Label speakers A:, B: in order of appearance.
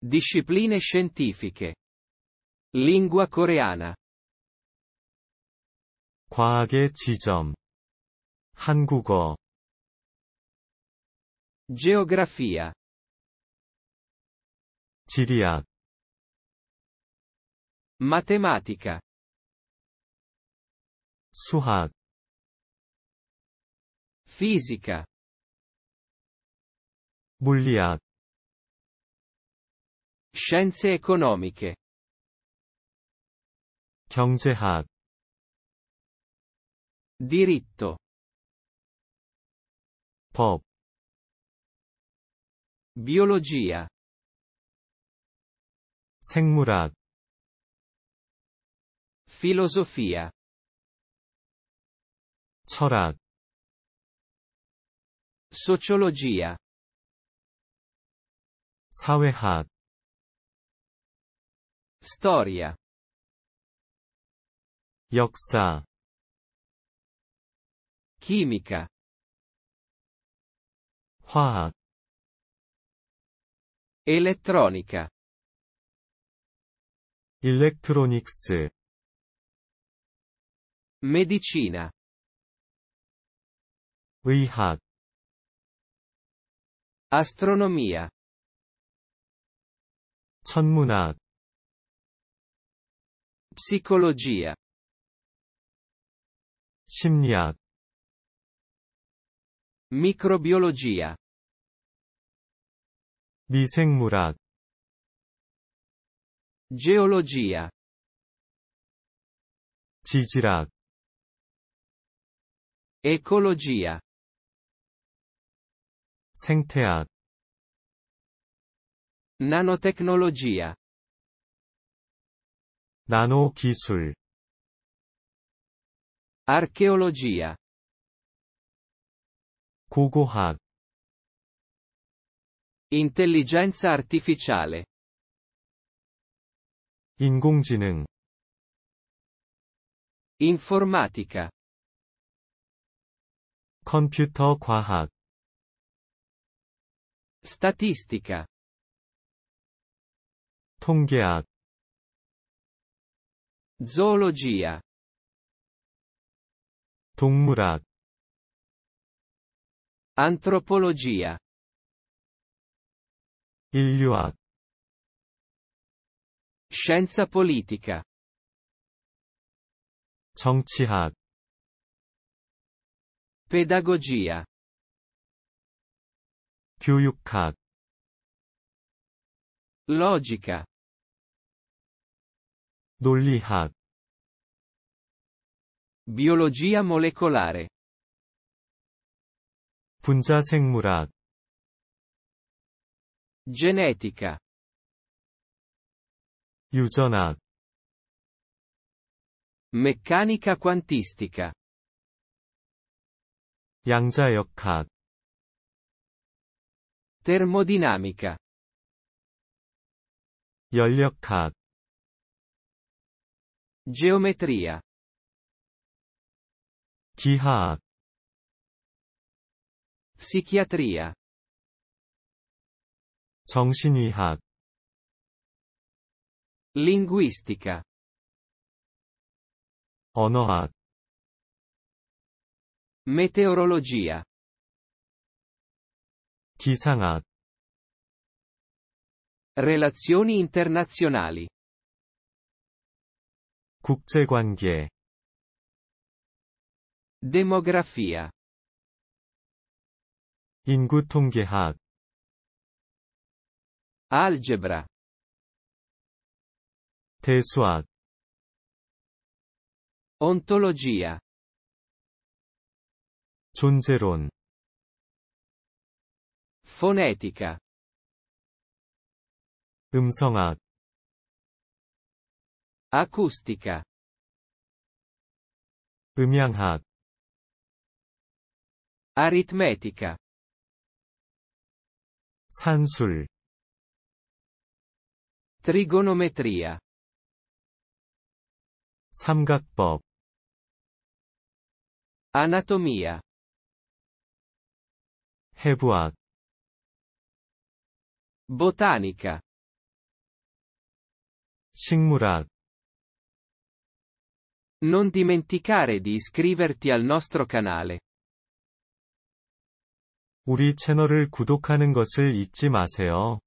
A: Discipline scientifiche. Lingua coreana. 과학의 지점. 한국어. Geografia. 지리학. Matematica. 수학. Fisica. 물리학. Scienze economiche. 경제학 diritto 법 biologia 생물학 filosofia 철학 sociologia 사회학 storia 역사 chimica 화학 elettronica electronics medicina 의학 astronomia 천문학 Psicologia. 심리학 Microbiologia. 미생물학 Geologia. 지질학 Ecologia. 생태학 Nanotecnologia. 나노 기술 Archeologia 고고학 Intelligenza artificiale 인공지능 Informatica 컴퓨터 과학 Statistica 통계학 Zoologia. 동물학 Antropologia. 인류학 Scienza politica. 정치학 Pedagogia. 교육학 Logica. 논리학 Biologia molecolare 분자 생물학 Genetica 유전학 Meccanica quantistica 양자역학 Termodinamica 연력학 Geometria. Chiha. Psichiatria. 정신의학 Linguistica. 언어학 Meteorologia. 기상학 Relazioni internazionali. 국제관계 demografia 인구통계학 algebra 대수학 ontologia 존재론 fonetica 음성학 Acustica. 음향학. Aritmetica. 산술. Trigonometria. 삼각법. Anatomia. 해부학. Botanica. 식물학 Non dimenticare di iscriverti al nostro canale. 우리 채널을 구독하는 것을 잊지 마세요.